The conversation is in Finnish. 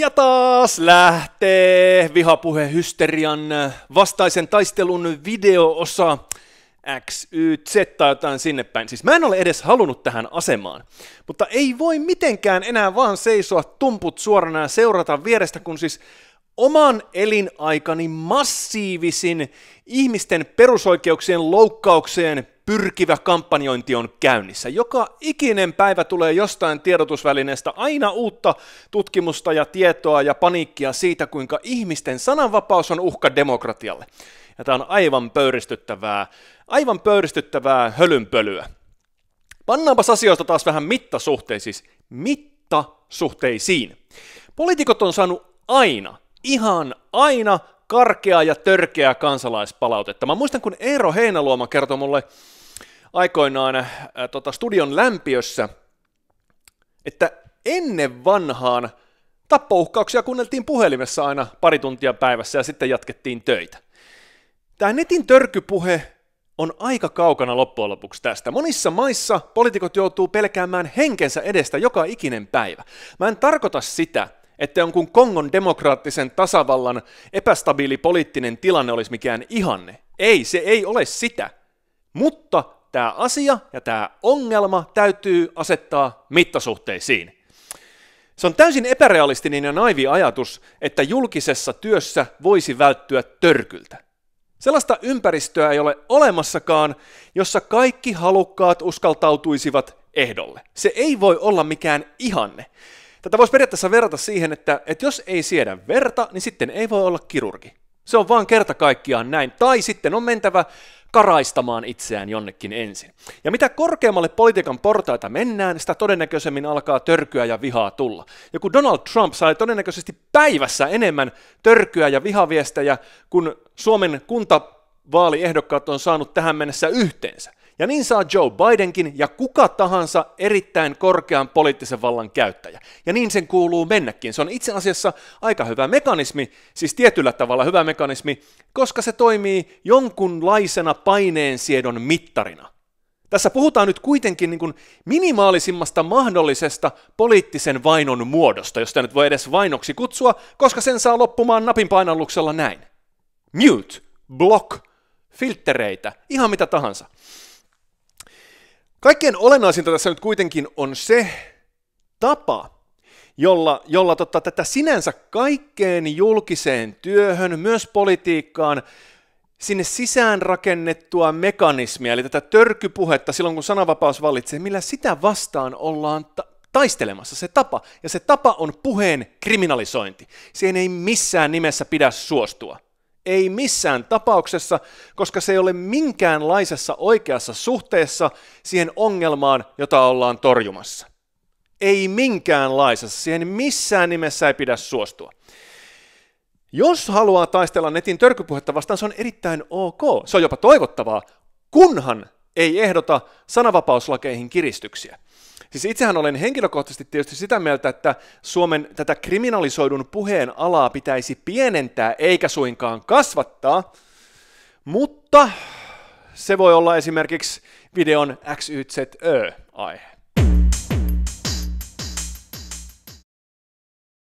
Ja taas lähtee hysterian vastaisen taistelun videoosa XYZ tai jotain sinne päin. Siis mä en ole edes halunnut tähän asemaan, mutta ei voi mitenkään enää vaan seisoa tumput suorana ja seurata vierestä, kun siis oman elinaikani massiivisin ihmisten perusoikeuksien loukkaukseen pyrkivä kampanjointi on käynnissä. Joka ikinen päivä tulee jostain tiedotusvälineestä aina uutta tutkimusta ja tietoa ja paniikkia siitä, kuinka ihmisten sananvapaus on uhka demokratialle. Ja tämä on aivan pöyristyttävää, aivan pöyristyttävää hölynpölyä. Pannaanpas asioista taas vähän mittasuhteisiin. Siis mittasuhteisiin. Poliitikot on saanut aina ihan aina karkeaa ja törkeää kansalaispalautetta. Mä muistan, kun Eero heinaluoma kertoi mulle aikoinaan äh, tota, studion lämpiössä, että ennen vanhaan tappouhkauksia kuunneltiin puhelimessa aina pari tuntia päivässä ja sitten jatkettiin töitä. Tämä netin törkypuhe on aika kaukana loppujen lopuksi tästä. Monissa maissa poliitikot joutuu pelkäämään henkensä edestä joka ikinen päivä. Mä en tarkoita sitä, että jonkun Kongon demokraattisen tasavallan epästabiili poliittinen tilanne olisi mikään ihanne. Ei, se ei ole sitä. Mutta tämä asia ja tämä ongelma täytyy asettaa mittasuhteisiin. Se on täysin epärealistinen ja naivi ajatus, että julkisessa työssä voisi välttyä törkyltä. Sellaista ympäristöä ei ole olemassakaan, jossa kaikki halukkaat uskaltautuisivat ehdolle. Se ei voi olla mikään ihanne. Tätä voisi periaatteessa verrata siihen, että, että jos ei siedä verta, niin sitten ei voi olla kirurgi. Se on vaan kerta kaikkiaan näin. Tai sitten on mentävä karaistamaan itseään jonnekin ensin. Ja mitä korkeammalle politiikan portaita mennään, sitä todennäköisemmin alkaa törkyä ja vihaa tulla. Joku Donald Trump sai todennäköisesti päivässä enemmän törkyä ja vihaviestejä kun Suomen kuntavaaliehdokkaat on saanut tähän mennessä yhteensä. Ja niin saa Joe Bidenkin ja kuka tahansa erittäin korkean poliittisen vallan käyttäjä. Ja niin sen kuuluu mennäkin. Se on itse asiassa aika hyvä mekanismi, siis tietyllä tavalla hyvä mekanismi, koska se toimii jonkunlaisena paineensiedon mittarina. Tässä puhutaan nyt kuitenkin niin kuin minimaalisimmasta mahdollisesta poliittisen vainon muodosta, josta nyt voi edes vainoksi kutsua, koska sen saa loppumaan napin painalluksella näin. Mute, block, filtereitä, ihan mitä tahansa. Kaikkein olennaisinta tässä nyt kuitenkin on se tapa, jolla, jolla tota, tätä sinänsä kaikkeen julkiseen työhön, myös politiikkaan, sinne sisään rakennettua mekanismia, eli tätä törkypuhetta silloin, kun sananvapaus vallitsee, millä sitä vastaan ollaan ta- taistelemassa se tapa, ja se tapa on puheen kriminalisointi. Siihen ei missään nimessä pidä suostua. Ei missään tapauksessa, koska se ei ole minkäänlaisessa oikeassa suhteessa siihen ongelmaan, jota ollaan torjumassa. Ei minkäänlaisessa, siihen missään nimessä ei pidä suostua. Jos haluaa taistella netin törkypuhetta vastaan, se on erittäin ok. Se on jopa toivottavaa, kunhan ei ehdota sanavapauslakeihin kiristyksiä. Siis itsehän olen henkilökohtaisesti tietysti sitä mieltä, että Suomen tätä kriminalisoidun puheen alaa pitäisi pienentää eikä suinkaan kasvattaa, mutta se voi olla esimerkiksi videon XYZÖ-aihe.